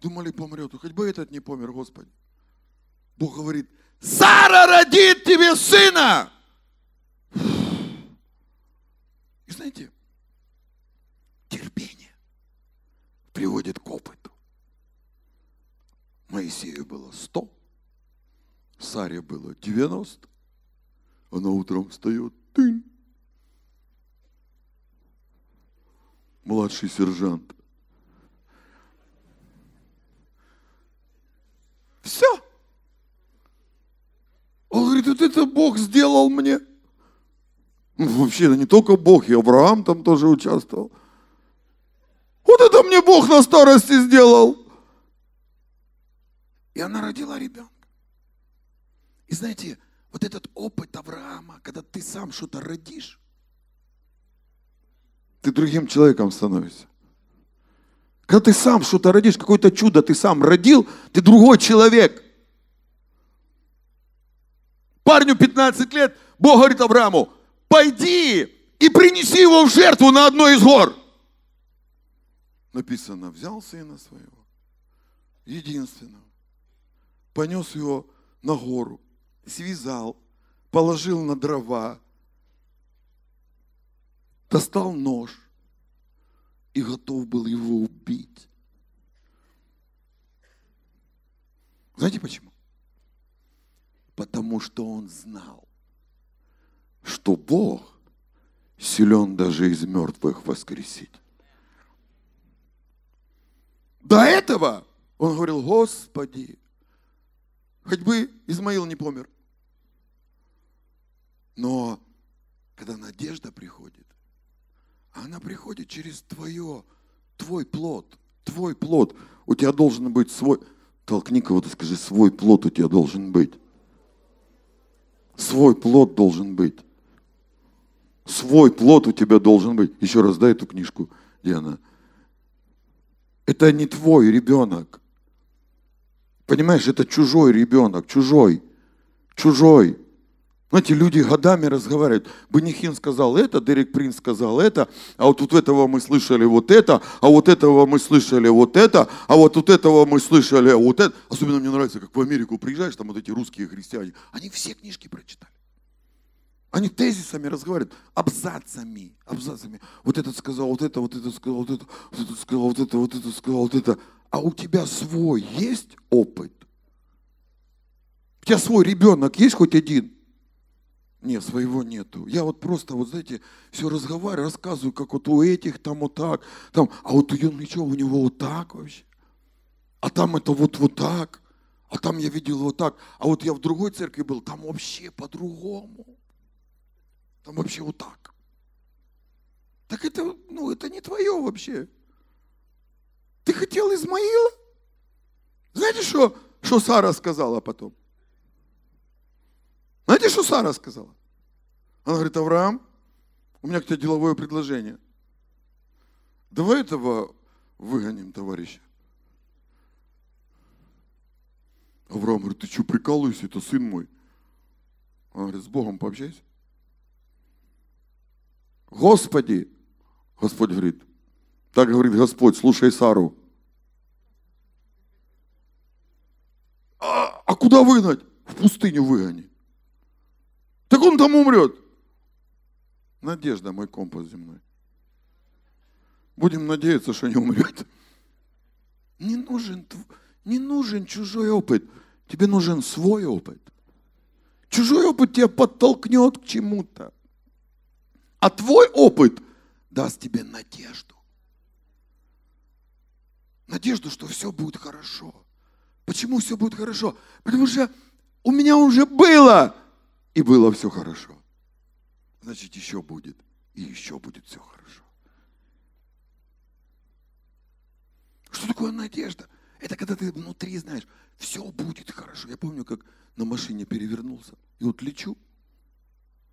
Думали, помрет. Хоть бы этот не помер, Господи. Бог говорит, Сара родит тебе сына. И знаете, терпение приводит к опыту. Моисею было сто Саре было 90. Она а утром встает. Тынь. Младший сержант. Все. Он говорит, вот это Бог сделал мне. Ну, вообще, это не только Бог, и Авраам там тоже участвовал. Вот это мне Бог на старости сделал. И она родила ребенка. И знаете, вот этот опыт Авраама, когда ты сам что-то родишь, ты другим человеком становишься. Когда ты сам что-то родишь, какое-то чудо ты сам родил, ты другой человек. Парню 15 лет, Бог говорит Аврааму, пойди и принеси его в жертву на одной из гор. Написано, взял сына своего, единственного, понес его на гору, связал, положил на дрова, достал нож и готов был его убить. Знаете почему? Потому что он знал, что Бог силен даже из мертвых воскресить. До этого он говорил, Господи, Хоть бы Измаил не помер. Но когда надежда приходит, она приходит через твое, твой плод, твой плод. У тебя должен быть свой, толкни кого-то, скажи, свой плод у тебя должен быть. Свой плод должен быть. Свой плод у тебя должен быть. Еще раз дай эту книжку, Диана. Это не твой ребенок. Понимаешь, это чужой ребенок, чужой, чужой. Знаете, люди годами разговаривают. Банихин сказал это, Дерек Принц сказал это, а вот вот этого мы слышали вот это, а вот этого мы слышали вот это, а вот вот этого мы слышали вот это. Особенно мне нравится, как в Америку приезжаешь, там вот эти русские христиане, они все книжки прочитали. Они тезисами разговаривают, абзацами, абзацами. Вот этот сказал, вот это, вот это сказал, вот это, вот это сказал, вот это, вот это сказал, вот это. А у тебя свой есть опыт? У тебя свой ребенок есть хоть один? Нет, своего нету. Я вот просто, вот знаете, все разговариваю, рассказываю, как вот у этих там вот так, там, а вот у ничего, у него вот так вообще. А там это вот вот так, а там я видел вот так, а вот я в другой церкви был, там вообще по-другому. Там вообще вот так. Так это, ну, это не твое вообще. Ты хотел Измаила? Знаете, что, что Сара сказала потом? Знаете, что Сара сказала? Она говорит, Авраам, у меня к тебе деловое предложение. Давай этого выгоним, товарища. Авраам говорит, ты что, прикалываешься, это сын мой. Она говорит, с Богом пообщайся. Господи, Господь говорит, так говорит Господь, слушай Сару. А, а куда выгнать? В пустыню выгони. Так он там умрет. Надежда, мой компас земной. Будем надеяться, что не умрет. Не нужен, не нужен чужой опыт. Тебе нужен свой опыт. Чужой опыт тебя подтолкнет к чему-то. А твой опыт даст тебе надежду надежду, что все будет хорошо. Почему все будет хорошо? Потому что у меня уже было, и было все хорошо. Значит, еще будет, и еще будет все хорошо. Что такое надежда? Это когда ты внутри знаешь, все будет хорошо. Я помню, как на машине перевернулся, и вот лечу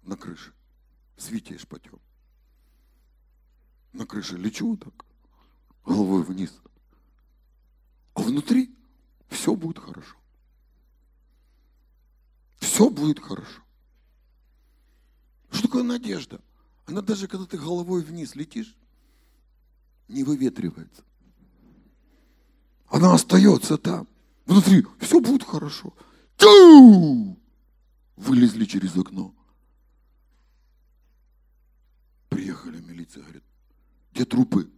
на крыше, светишь потем. На крыше лечу вот так, головой вниз – а внутри все будет хорошо. Все будет хорошо. Что такое надежда? Она даже когда ты головой вниз летишь, не выветривается. Она остается там. Внутри все будет хорошо. Тю! Вылезли через окно. Приехали милиция, говорит, где трупы?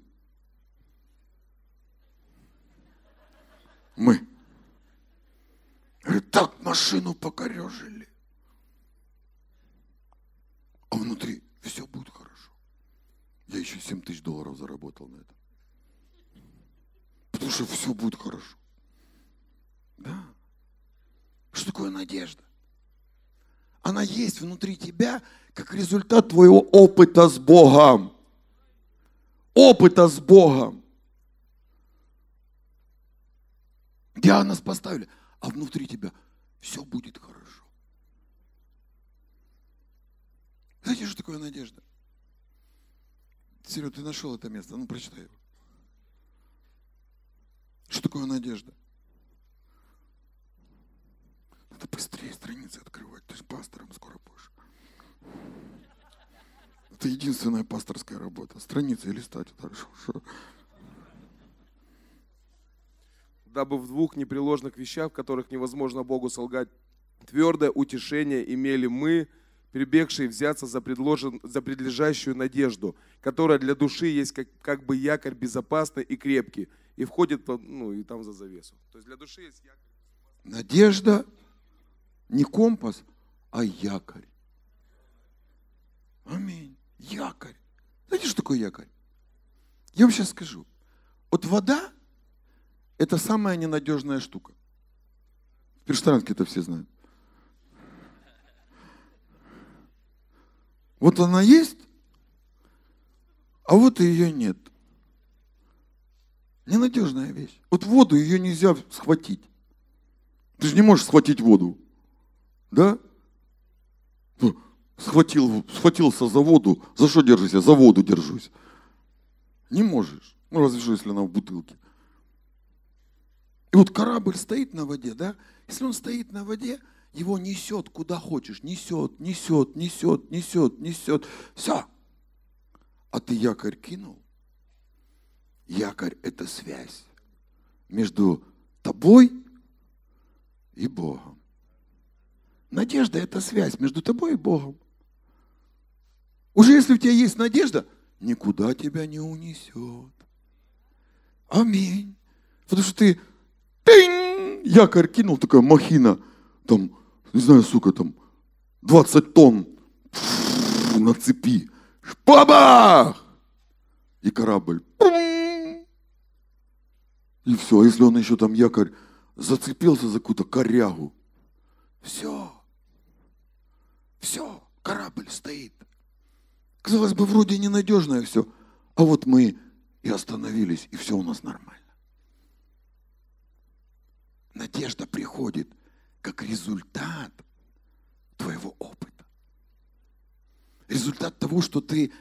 мы. Говорит, так машину покорежили. А внутри все будет хорошо. Я еще 7 тысяч долларов заработал на этом. Потому что все будет хорошо. Да. Что такое надежда? Она есть внутри тебя, как результат твоего опыта с Богом. Опыта с Богом. диагноз поставили, а внутри тебя все будет хорошо. Знаете, что такое надежда? Серега, ты нашел это место, ну прочитай его. Что такое надежда? Надо быстрее страницы открывать, ты с пастором скоро будешь. Это единственная пасторская работа. Страницы листать, это хорошо дабы в двух непреложных вещах, в которых невозможно Богу солгать, твердое утешение имели мы, прибегшие взяться за, предложен, за предлежащую надежду, которая для души есть как, как бы якорь безопасный и крепкий, и входит ну, и там за завесу. То есть для души есть якорь. Надежда не компас, а якорь. Аминь. Якорь. Знаете, что такое якорь? Я вам сейчас скажу. Вот вода это самая ненадежная штука. В перштанке это все знают. Вот она есть, а вот ее нет. Ненадежная вещь. Вот воду ее нельзя схватить. Ты же не можешь схватить воду. Да? Ну, схватил, схватился за воду. За что держишься? За воду держусь. Не можешь. Ну, разве что, если она в бутылке. И вот корабль стоит на воде, да? Если он стоит на воде, его несет куда хочешь, несет, несет, несет, несет, несет. Все. А ты якорь кинул? Якорь – это связь между тобой и Богом. Надежда – это связь между тобой и Богом. Уже если у тебя есть надежда, никуда тебя не унесет. Аминь. Потому что ты Тынь! Якорь кинул, такая махина, там, не знаю, сука, там, 20 тонн Фу, на цепи. Шпабах! И корабль. Пум! И все. А если он еще там якорь зацепился за какую-то корягу, все. Все. Корабль стоит. Казалось бы, вроде ненадежное все. А вот мы и остановились, и все у нас нормально. Надежда приходит как результат твоего опыта. Результат того, что ты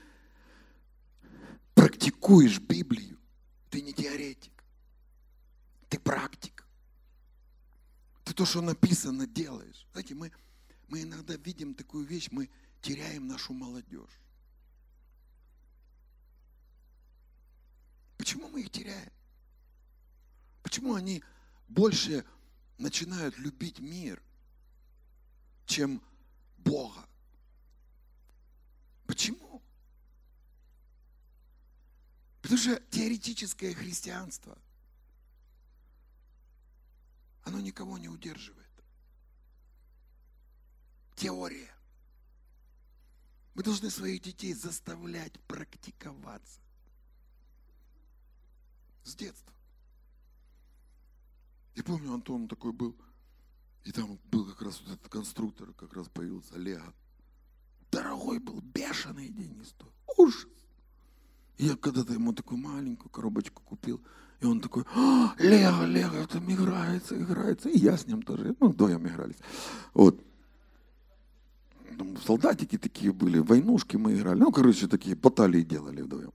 практикуешь Библию. Ты не теоретик, ты практик. Ты то, что написано, делаешь. Знаете, мы, мы иногда видим такую вещь, мы теряем нашу молодежь. Почему мы их теряем? Почему они больше начинают любить мир, чем Бога. Почему? Потому что теоретическое христианство, оно никого не удерживает. Теория. Мы должны своих детей заставлять практиковаться. С детства. Я помню, Антон такой был. И там был как раз вот этот конструктор, как раз появился Лего. Дорогой был, бешеный Денис. Ужас. я когда-то ему такую маленькую коробочку купил. И он такой, а, Лего, Лего, там играется, играется. И я с ним тоже, ну, вдвоем игрались. Вот. Там ну, солдатики такие были, войнушки мы играли. Ну, короче, такие баталии делали вдвоем.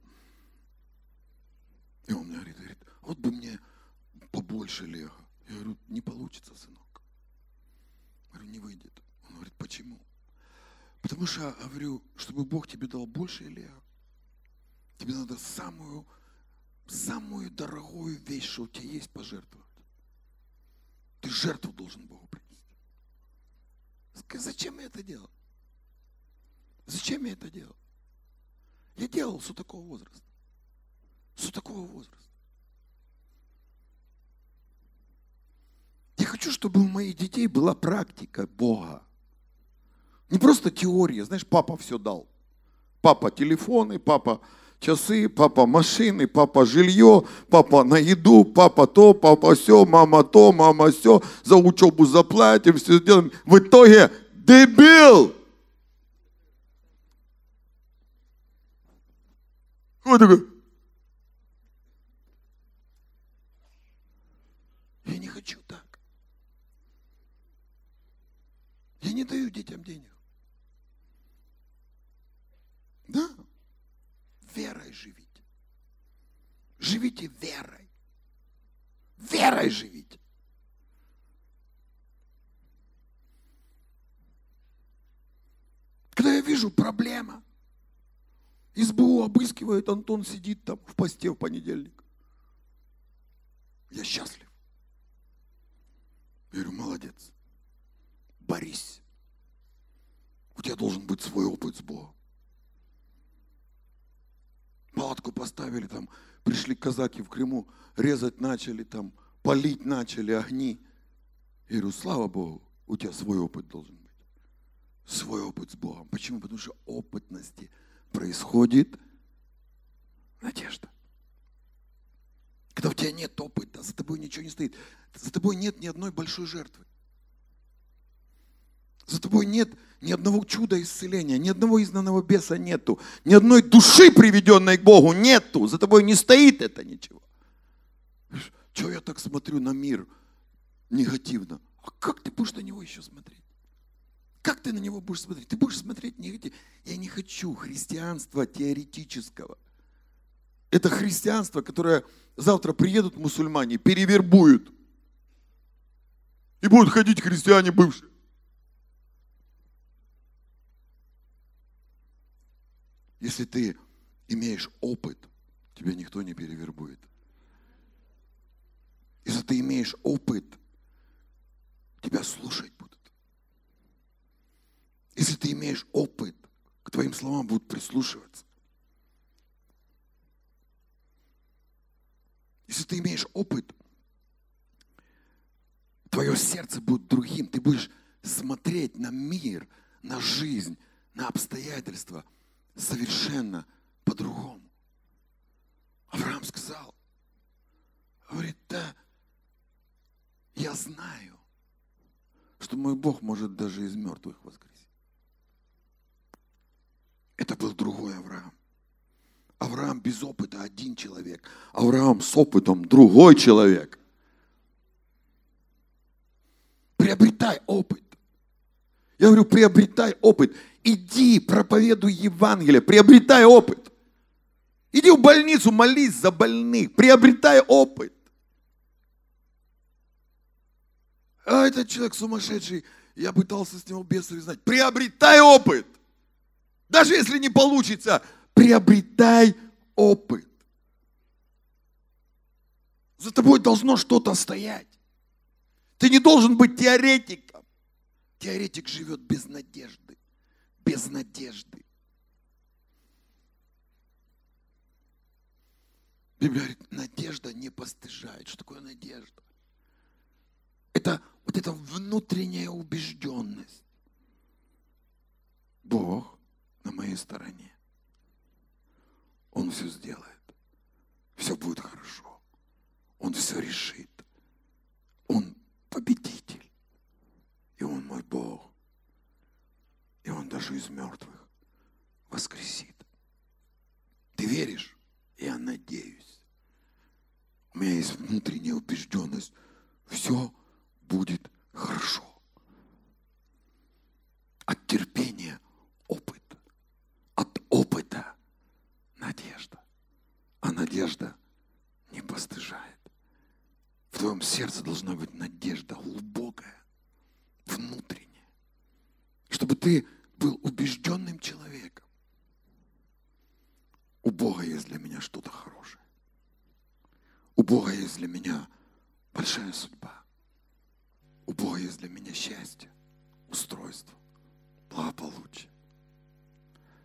И он мне говорит, говорит, вот бы мне побольше Лего. Я говорю, не получится, сынок. Я говорю, не выйдет. Он говорит, почему? Потому что, я говорю, чтобы Бог тебе дал больше, Илья, тебе надо самую, самую дорогую вещь, что у тебя есть, пожертвовать. Ты жертву должен Богу принести. Зачем я это делал? Зачем я это делал? Я делал с такого возраста. С такого возраста. хочу, чтобы у моих детей была практика Бога. Не просто теория, знаешь, папа все дал. Папа телефоны, папа часы, папа машины, папа жилье, папа на еду, папа то, папа все, мама то, мама все, за учебу заплатим, все сделаем. В итоге дебил! Вот такой. Я не хочу. Я не даю детям денег. Да? Верой живите. Живите верой. Верой живите. Когда я вижу проблема, избу обыскивает, Антон сидит там в посте в понедельник. Я счастлив. Я говорю, молодец борись. У тебя должен быть свой опыт с Богом. Палатку поставили там, пришли казаки в Крыму, резать начали там, палить начали огни. Я говорю, слава Богу, у тебя свой опыт должен быть. Свой опыт с Богом. Почему? Потому что опытности происходит надежда. Когда у тебя нет опыта, за тобой ничего не стоит, за тобой нет ни одной большой жертвы. За тобой нет ни одного чуда исцеления, ни одного изнанного беса нету, ни одной души, приведенной к Богу, нету. За тобой не стоит это ничего. Чего я так смотрю на мир негативно? А как ты будешь на него еще смотреть? Как ты на него будешь смотреть? Ты будешь смотреть негативно. Я не хочу христианства теоретического. Это христианство, которое завтра приедут мусульмане, перевербуют. И будут ходить христиане бывшие. Если ты имеешь опыт, тебя никто не перевербует. Если ты имеешь опыт, тебя слушать будут. Если ты имеешь опыт, к твоим словам будут прислушиваться. Если ты имеешь опыт, твое сердце будет другим. Ты будешь смотреть на мир, на жизнь, на обстоятельства – совершенно по-другому. Авраам сказал, говорит, да, я знаю, что мой Бог может даже из мертвых воскресить. Это был другой Авраам. Авраам без опыта один человек, Авраам с опытом другой человек. Приобретай опыт. Я говорю, приобретай опыт. Иди, проповедуй Евангелие, приобретай опыт. Иди в больницу, молись за больных, приобретай опыт. А этот человек сумасшедший, я пытался с него бесов знать. Приобретай опыт. Даже если не получится, приобретай опыт. За тобой должно что-то стоять. Ты не должен быть теоретик. Теоретик живет без надежды. Без надежды. Библия говорит, надежда не постыжает. Что такое надежда? Это вот эта внутренняя убежденность. Бог на моей стороне. Он все сделает. Все будет хорошо. Он все решит. Он победитель. И он мой Бог. Он даже из мертвых воскресит. Ты веришь? Я надеюсь. У меня есть внутренняя убежденность. Все будет хорошо. От терпения опыт. От опыта надежда. А надежда не постыжает. В твоем сердце должна быть надежда глубокая, внутренняя. Чтобы ты был убежденным человеком. У Бога есть для меня что-то хорошее. У Бога есть для меня большая судьба. У Бога есть для меня счастье, устройство, благополучие.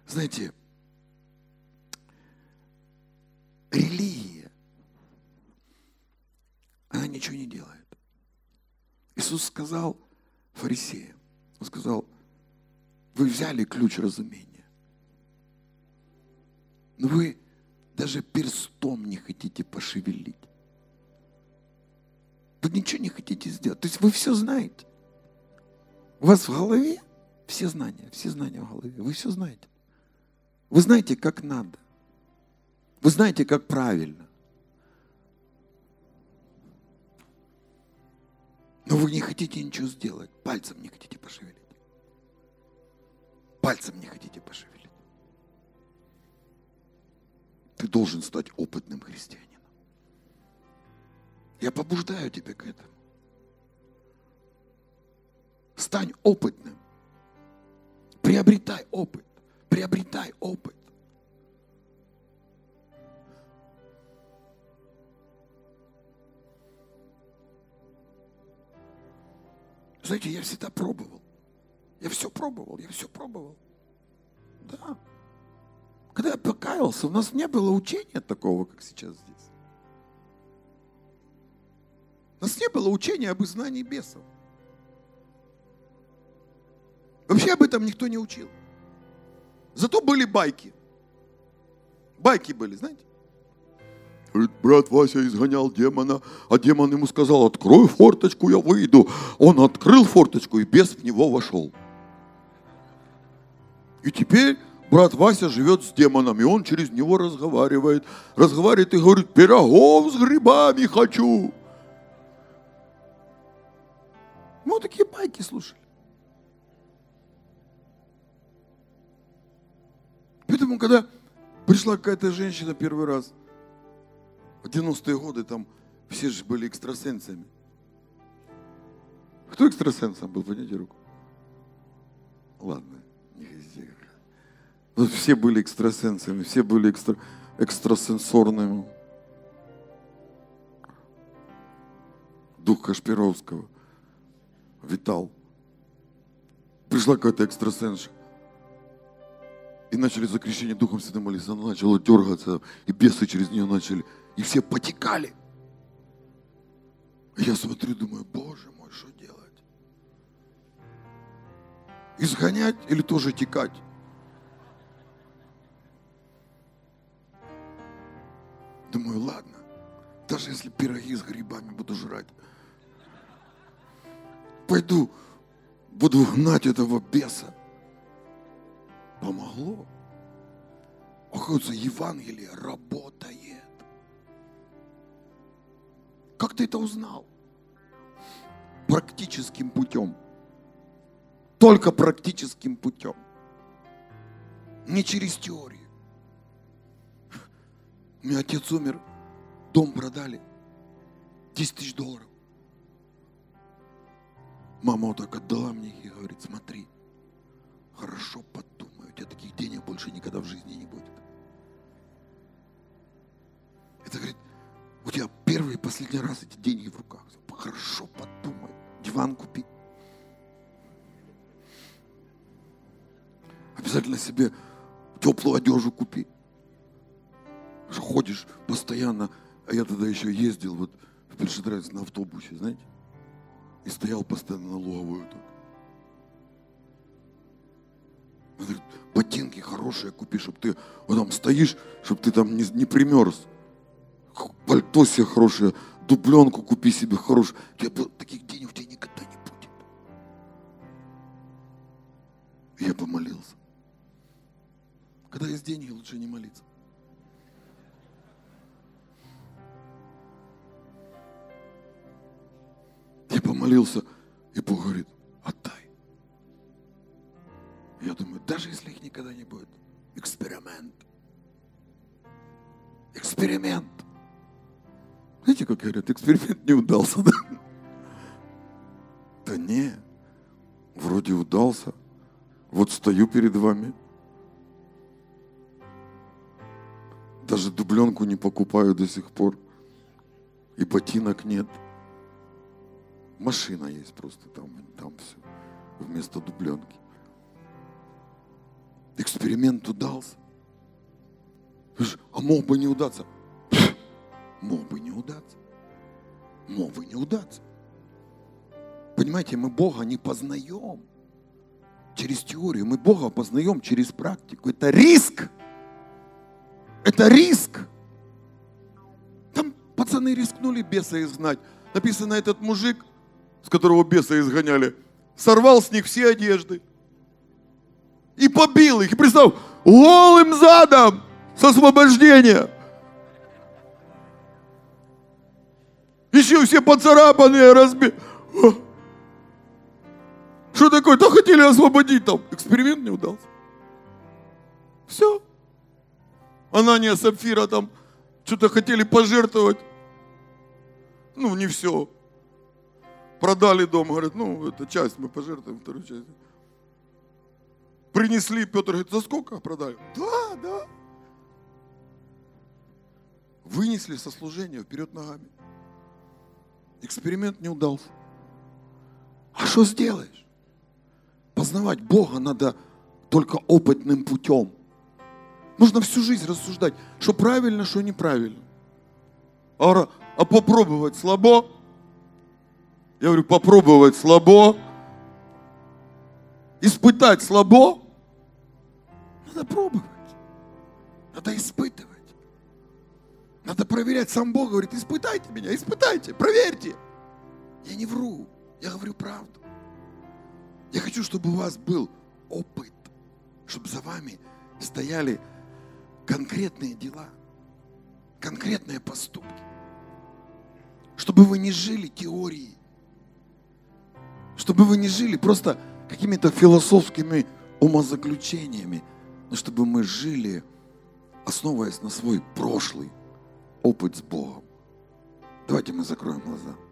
Знаете, религия, она ничего не делает. Иисус сказал фарисеям, Он сказал, вы взяли ключ разумения. Но вы даже перстом не хотите пошевелить. Вы ничего не хотите сделать. То есть вы все знаете. У вас в голове все знания, все знания в голове. Вы все знаете. Вы знаете, как надо. Вы знаете, как правильно. Но вы не хотите ничего сделать. Пальцем не хотите пошевелить пальцем не хотите пошевелить. Ты должен стать опытным христианином. Я побуждаю тебя к этому. Стань опытным. Приобретай опыт. Приобретай опыт. Знаете, я всегда пробовал. Я все пробовал, я все пробовал. Да. Когда я покаялся, у нас не было учения такого, как сейчас здесь. У нас не было учения об изгнании бесов. Вообще об этом никто не учил. Зато были байки. Байки были, знаете? Говорит, брат Вася изгонял демона, а демон ему сказал, открой форточку, я выйду. Он открыл форточку, и бес в него вошел. И теперь брат Вася живет с демоном, и он через него разговаривает. Разговаривает и говорит, пирогов с грибами хочу. Мы вот такие байки слушали. Поэтому, когда пришла какая-то женщина первый раз, в 90-е годы там все же были экстрасенсами. Кто экстрасенсом был? Поднимите руку. Ладно. Ну, все были экстрасенсами, все были экстра, экстрасенсорными. Дух Кашпировского витал. Пришла какая-то экстрасенша. И начали за крещение Духом Святым молиться. Она начала дергаться, и бесы через нее начали. И все потекали. А я смотрю, думаю, боже мой, что делать? Изгонять или тоже текать? Думаю, ладно, даже если пироги с грибами буду жрать, пойду, буду гнать этого беса. Помогло. Оказывается, Евангелие работает. Как ты это узнал? Практическим путем. Только практическим путем. Не через теорию. У меня отец умер, дом продали, 10 тысяч долларов. Мама вот так отдала мне их и говорит, смотри, хорошо подумай, у тебя таких денег больше никогда в жизни не будет. Это, говорит, у тебя первый и последний раз эти деньги в руках. Хорошо подумай, диван купи. Обязательно себе теплую одежду купи ходишь постоянно. А я тогда еще ездил вот в Пельшедрайс на автобусе, знаете? И стоял постоянно на луговую так. Он говорит, ботинки хорошие купи, чтобы ты вот там стоишь, чтобы ты там не, не примерз. Пальто себе хорошее, дубленку купи себе хорошую. Я, таких денег у тебя никогда не будет. я помолился. Когда есть деньги, лучше не молиться. молился. И Бог говорит, отдай. Я думаю, даже если их никогда не будет, эксперимент. Эксперимент. Знаете, как говорят, эксперимент не удался. Да, да не, вроде удался. Вот стою перед вами. Даже дубленку не покупаю до сих пор. И ботинок нет машина есть просто там, там все, вместо дубленки. Эксперимент удался. А мог бы не удаться. Мог бы не удаться. Мог бы не удаться. Понимаете, мы Бога не познаем через теорию. Мы Бога познаем через практику. Это риск. Это риск. Там пацаны рискнули беса изгнать. Написано, этот мужик с которого беса изгоняли, сорвал с них все одежды и побил их. И представь, голым задом с освобождения. Еще все поцарапанные, разби. Что такое? Да хотели освободить там. Эксперимент не удался. Все. Анания, Сапфира там что-то хотели пожертвовать. Ну, не все. Продали дом, говорят, ну, это часть мы пожертвуем, вторую часть. Принесли, Петр говорит, за сколько продали? Да, да. Вынесли со служения вперед ногами. Эксперимент не удался. А что сделаешь? Познавать Бога надо только опытным путем. Нужно всю жизнь рассуждать, что правильно, что неправильно. А, а попробовать слабо – я говорю, попробовать слабо, испытать слабо. Надо пробовать, надо испытывать, надо проверять. Сам Бог говорит, испытайте меня, испытайте, проверьте. Я не вру, я говорю правду. Я хочу, чтобы у вас был опыт, чтобы за вами стояли конкретные дела, конкретные поступки. Чтобы вы не жили теорией, чтобы вы не жили просто какими-то философскими умозаключениями, но чтобы мы жили, основываясь на свой прошлый опыт с Богом. Давайте мы закроем глаза.